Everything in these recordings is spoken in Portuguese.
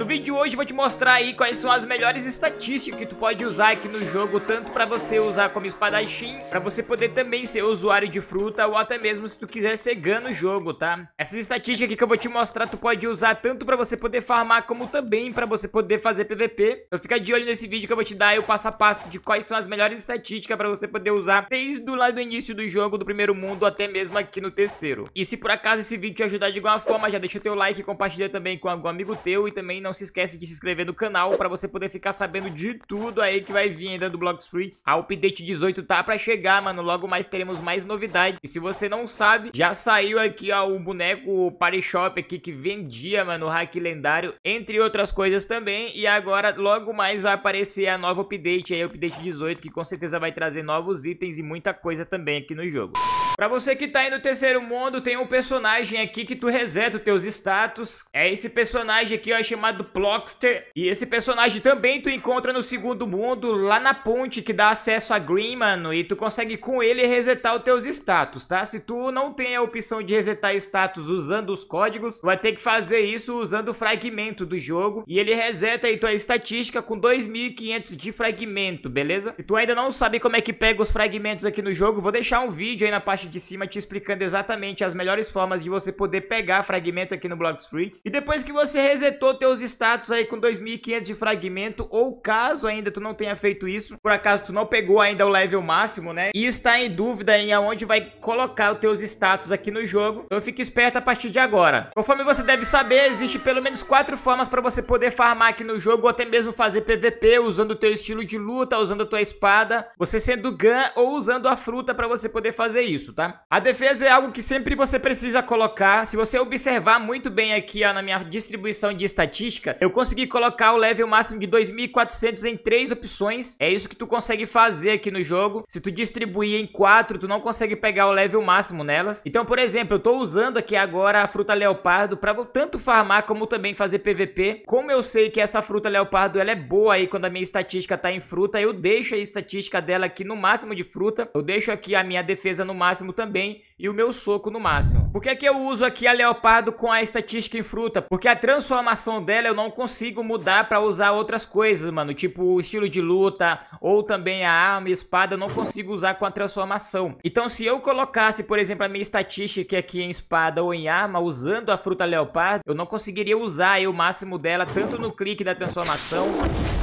No vídeo de hoje eu vou te mostrar aí quais são as melhores estatísticas que tu pode usar aqui no jogo, tanto para você usar como espadachim, para você poder também ser usuário de fruta ou até mesmo se tu quiser ser gun no jogo, tá? Essas estatísticas aqui que eu vou te mostrar tu pode usar tanto para você poder farmar como também para você poder fazer PVP. Então fica de olho nesse vídeo que eu vou te dar o passo a passo de quais são as melhores estatísticas para você poder usar desde lá do início do jogo, do primeiro mundo até mesmo aqui no terceiro. E se por acaso esse vídeo te ajudar de alguma forma, já deixa o teu like, compartilha também com algum amigo teu e também não não se esquece de se inscrever no canal para você poder ficar sabendo de tudo aí que vai vir ainda do Blox Fruits. A update 18 tá para chegar, mano. Logo mais teremos mais novidades. E se você não sabe, já saiu aqui, ó, o boneco Party Shop aqui que vendia, mano, o hack lendário, entre outras coisas também. E agora, logo mais vai aparecer a nova update aí, a update 18, que com certeza vai trazer novos itens e muita coisa também aqui no jogo. Pra você que tá aí no terceiro mundo, tem um personagem aqui que tu reseta os teus status. É esse personagem aqui, ó, é chamado Plockster. E esse personagem também tu encontra no segundo mundo, lá na ponte que dá acesso a Green, mano. E tu consegue com ele resetar os teus status, tá? Se tu não tem a opção de resetar status usando os códigos, tu vai ter que fazer isso usando o fragmento do jogo. E ele reseta aí tua estatística com 2.500 de fragmento, beleza? Se tu ainda não sabe como é que pega os fragmentos aqui no jogo, vou deixar um vídeo aí na parte de cima te explicando exatamente as melhores formas de você poder pegar fragmento aqui no Streets E depois que você resetou teus status aí com 2.500 de fragmento, ou caso ainda tu não tenha feito isso, por acaso tu não pegou ainda o level máximo, né? E está em dúvida em aonde vai colocar os teus status aqui no jogo. Então fique esperto a partir de agora. Conforme você deve saber, existe pelo menos quatro formas para você poder farmar aqui no jogo, ou até mesmo fazer PVP, usando o teu estilo de luta, usando a tua espada, você sendo Gun ou usando a fruta para você poder fazer isso, tá? tá? A defesa é algo que sempre você precisa colocar. Se você observar muito bem aqui ó, na minha distribuição de estatística, eu consegui colocar o level máximo de 2.400 em três opções. É isso que tu consegue fazer aqui no jogo. Se tu distribuir em quatro, tu não consegue pegar o level máximo nelas. Então, por exemplo, eu tô usando aqui agora a fruta leopardo para tanto farmar como também fazer PVP. Como eu sei que essa fruta leopardo ela é boa aí quando a minha estatística tá em fruta, eu deixo a estatística dela aqui no máximo de fruta. Eu deixo aqui a minha defesa no máximo máximo também e o meu soco no máximo. Por que, que eu uso aqui a Leopardo com a estatística em fruta? Porque a transformação dela eu não consigo mudar pra usar outras coisas, mano. Tipo o estilo de luta ou também a arma e espada eu não consigo usar com a transformação. Então se eu colocasse, por exemplo, a minha estatística aqui em espada ou em arma usando a fruta Leopardo, eu não conseguiria usar o máximo dela tanto no clique da transformação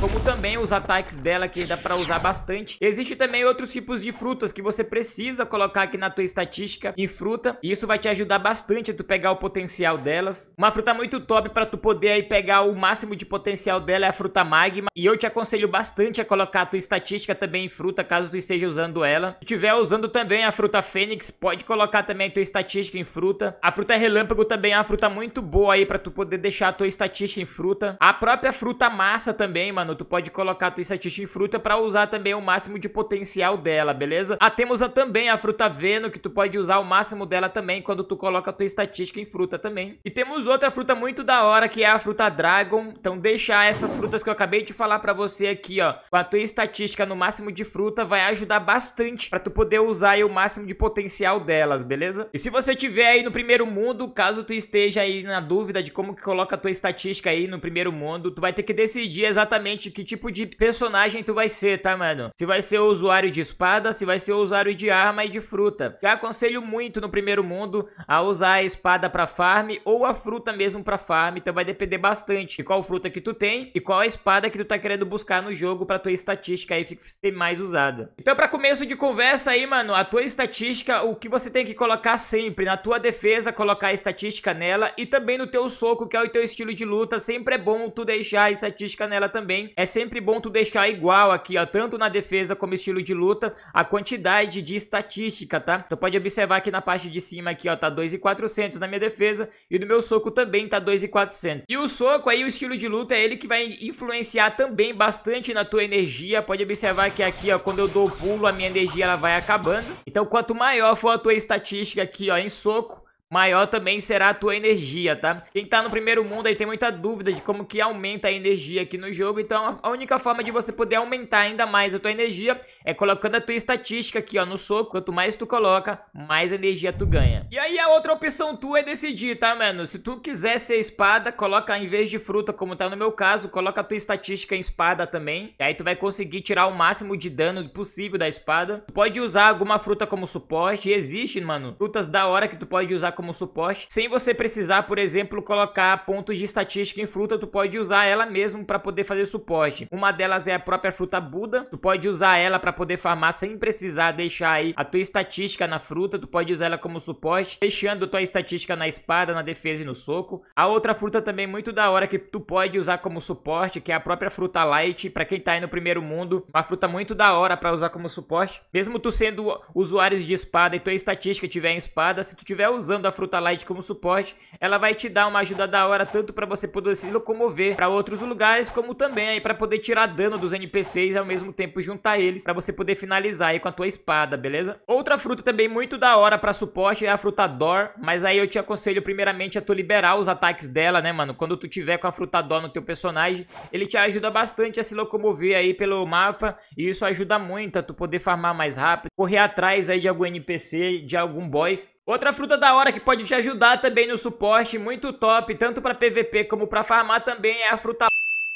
como também os ataques dela que dá pra usar bastante. Existe também outros tipos de frutas que você precisa colocar aqui na na tua estatística em fruta. E isso vai te ajudar bastante a tu pegar o potencial delas. Uma fruta muito top para tu poder aí pegar o máximo de potencial dela é a fruta magma. E eu te aconselho bastante a colocar a tua estatística também em fruta, caso tu esteja usando ela. Se estiver usando também a fruta fênix, pode colocar também a tua estatística em fruta. A fruta relâmpago também é uma fruta muito boa aí para tu poder deixar a tua estatística em fruta. A própria fruta massa também, mano, tu pode colocar a tua estatística em fruta para usar também o máximo de potencial dela, beleza? Ah, temos também a fruta verde veneno que tu pode usar o máximo dela também quando tu coloca a tua estatística em fruta também. E temos outra fruta muito da hora que é a fruta Dragon. Então deixar essas frutas que eu acabei de falar pra você aqui, ó, com a tua estatística no máximo de fruta vai ajudar bastante pra tu poder usar aí o máximo de potencial delas, beleza? E se você tiver aí no primeiro mundo, caso tu esteja aí na dúvida de como que coloca a tua estatística aí no primeiro mundo, tu vai ter que decidir exatamente que tipo de personagem tu vai ser, tá, mano? Se vai ser o usuário de espada, se vai ser o usuário de arma e de fruta espada. Eu aconselho muito no primeiro mundo a usar a espada para farm ou a fruta mesmo para farm. Então vai depender bastante de qual fruta que tu tem e qual a espada que tu tá querendo buscar no jogo para tua estatística aí ser mais usada. Então para começo de conversa aí, mano, a tua estatística, o que você tem que colocar sempre na tua defesa, colocar a estatística nela e também no teu soco, que é o teu estilo de luta, sempre é bom tu deixar a estatística nela também. É sempre bom tu deixar igual aqui, ó, tanto na defesa como estilo de luta, a quantidade de estatística, tá? Então pode observar aqui na parte de cima aqui, ó, tá 2,400 na minha defesa e no meu soco também tá 2,400. E o soco aí, o estilo de luta é ele que vai influenciar também bastante na tua energia. Pode observar que aqui, ó, quando eu dou o pulo, a minha energia ela vai acabando. Então quanto maior for a tua estatística aqui, ó, em soco, maior também será a tua energia, tá? Quem tá no primeiro mundo aí tem muita dúvida de como que aumenta a energia aqui no jogo, então a única forma de você poder aumentar ainda mais a tua energia é colocando a tua estatística aqui, ó, no soco. Quanto mais tu coloca, mais energia tu ganha. E aí a outra opção tua é decidir, tá, mano? Se tu quiser ser espada, coloca em vez de fruta, como tá no meu caso, coloca a tua estatística em espada também, E aí tu vai conseguir tirar o máximo de dano possível da espada. Tu pode usar alguma fruta como suporte, existe, mano, frutas da hora que tu pode usar como suporte, sem você precisar, por exemplo, colocar pontos de estatística em fruta, tu pode usar ela mesmo para poder fazer suporte. Uma delas é a própria fruta Buda, tu pode usar ela para poder farmar sem precisar deixar aí a tua estatística na fruta, tu pode usar ela como suporte, deixando tua estatística na espada, na defesa e no soco. A outra fruta também muito da hora que tu pode usar como suporte, que é a própria fruta light, para quem tá aí no primeiro mundo, uma fruta muito da hora para usar como suporte. Mesmo tu sendo usuários de espada e tua estatística tiver em espada, se tu tiver usando da a fruta light como suporte, ela vai te dar uma ajuda da hora tanto para você poder se locomover para outros lugares, como também aí para poder tirar dano dos NPCs e ao mesmo tempo juntar eles para você poder finalizar aí com a tua espada, beleza? Outra fruta também muito da hora para suporte é a fruta Dor, mas aí eu te aconselho primeiramente a tu liberar os ataques dela, né, mano? Quando tu tiver com a fruta Dor no teu personagem, ele te ajuda bastante a se locomover aí pelo mapa e isso ajuda muito a tu poder farmar mais rápido, correr atrás aí de algum NPC, de algum boss Outra fruta da hora que pode te ajudar também no suporte, muito top, tanto pra PVP como pra farmar também, é a fruta...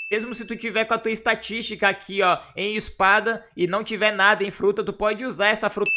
Mesmo se tu tiver com a tua estatística aqui, ó, em espada e não tiver nada em fruta, tu pode usar essa fruta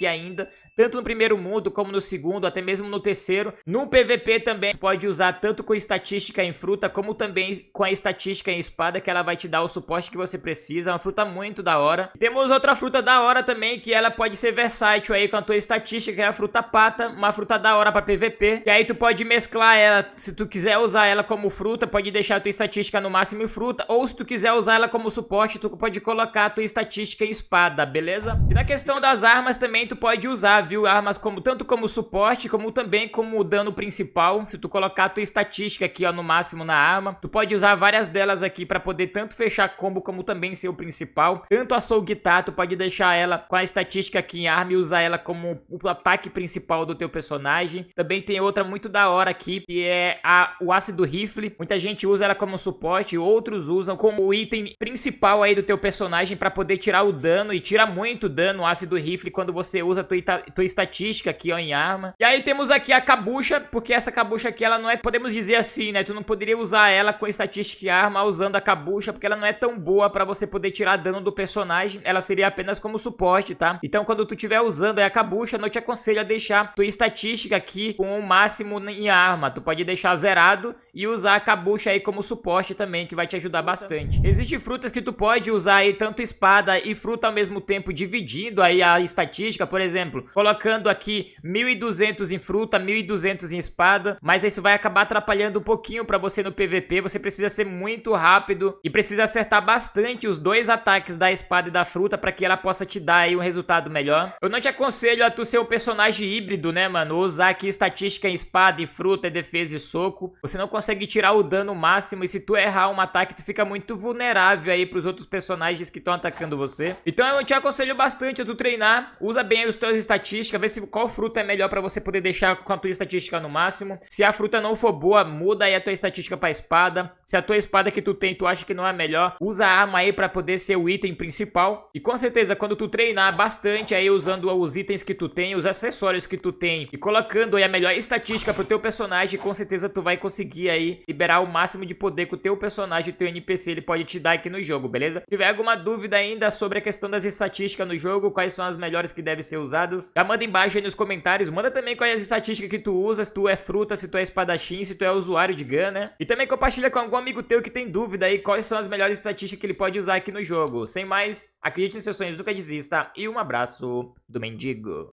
que ainda, tanto no primeiro mundo como no segundo, até mesmo no terceiro. No PVP também pode usar tanto com estatística em fruta como também com a estatística em espada que ela vai te dar o suporte que você precisa. É uma fruta muito da hora. E temos outra fruta da hora também que ela pode ser versátil aí com a tua estatística, que é a fruta pata, uma fruta da hora para PVP. E aí tu pode mesclar ela, se tu quiser usar ela como fruta, pode deixar a tua estatística no máximo em fruta, ou se tu quiser usar ela como suporte, tu pode colocar a tua estatística em espada, beleza? E na questão das armas também tu pode usar, viu, armas como tanto como suporte, como também como dano principal. Se tu colocar a tua estatística aqui, ó, no máximo na arma, tu pode usar várias delas aqui para poder tanto fechar combo como também ser o principal. Tanto Guitar, tu pode deixar ela com a estatística aqui em arma e usar ela como o ataque principal do teu personagem. Também tem outra muito da hora aqui, que é a, o ácido rifle. Muita gente usa ela como suporte, outros usam como o item principal aí do teu personagem para poder tirar o dano e tira muito dano o ácido rifle quando você você usa a tua, tua estatística aqui ó, em arma. E aí temos aqui a cabucha, porque essa cabucha aqui ela não é, podemos dizer assim, né? Tu não poderia usar ela com estatística e arma usando a cabucha, porque ela não é tão boa pra você poder tirar dano do personagem. Ela seria apenas como suporte, tá? Então quando tu estiver usando a cabucha, não te aconselho a deixar tua estatística aqui com o máximo em arma. Tu pode deixar zerado e usar a cabucha aí como suporte também, que vai te ajudar bastante. Existem frutas que tu pode usar aí tanto espada e fruta ao mesmo tempo, dividindo aí a estatística logística, por exemplo, colocando aqui 1.200 em fruta, 1.200 em espada, mas isso vai acabar atrapalhando um pouquinho para você no PVP, você precisa ser muito rápido e precisa acertar bastante os dois ataques da espada e da fruta para que ela possa te dar aí um resultado melhor. Eu não te aconselho a tu ser um personagem híbrido, né, mano? Usar aqui estatística em espada, e fruta, e defesa e soco. Você não consegue tirar o dano máximo e se tu errar um ataque, tu fica muito vulnerável aí pros outros personagens que estão atacando você. Então eu te aconselho bastante a tu treinar, usa também as tuas estatísticas, vê se qual fruta é melhor para você poder deixar com a tua estatística no máximo. Se a fruta não for boa, muda aí a tua estatística para espada. Se a tua espada que tu tem tu acha que não é melhor, usa a arma aí para poder ser o item principal. E com certeza, quando tu treinar bastante aí usando os itens que tu tem, os acessórios que tu tem e colocando aí a melhor estatística pro teu personagem, com certeza tu vai conseguir aí liberar o máximo de poder que o teu personagem, o teu NPC, ele pode te dar aqui no jogo, beleza? Se tiver alguma dúvida ainda sobre a questão das estatísticas no jogo, quais são as melhores que devem devem ser usadas. Já manda embaixo aí nos comentários. Manda também quais as estatísticas que tu usa, se tu é fruta, se tu é espadachim, se tu é usuário de gun, né? E também compartilha com algum amigo teu que tem dúvida aí quais são as melhores estatísticas que ele pode usar aqui no jogo. Sem mais, acredite nos seus sonhos, nunca desista e um abraço do Mendigo.